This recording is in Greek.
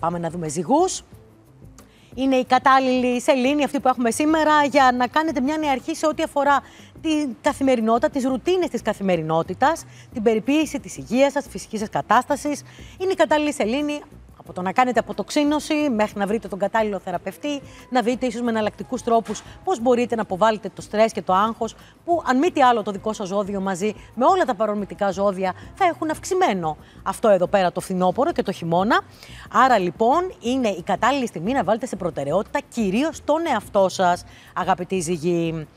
Πάμε να δούμε ζυγούς. Είναι η κατάλληλη σελήνη αυτή που έχουμε σήμερα για να κάνετε μια νεαρχή σε ό,τι αφορά την καθημερινότητα, τις ρουτίνες της καθημερινότητας, την περιποίηση της υγείας σας, της φυσικής σας κατάστασης. Είναι η κατάλληλη σελήνη το να κάνετε αποτοξίνωση μέχρι να βρείτε τον κατάλληλο θεραπευτή, να δείτε ίσως με εναλλακτικούς τρόπους πώς μπορείτε να αποβάλλετε το στρες και το άγχος, που αν μη τι άλλο το δικό σας ζώδιο μαζί με όλα τα παρορμητικά ζώδια θα έχουν αυξημένο αυτό εδώ πέρα το φθινόπωρο και το χειμώνα. Άρα λοιπόν είναι η κατάλληλη στιγμή να βάλετε σε προτεραιότητα κυρίως τον εαυτό σας, αγαπητοί ζυγοί.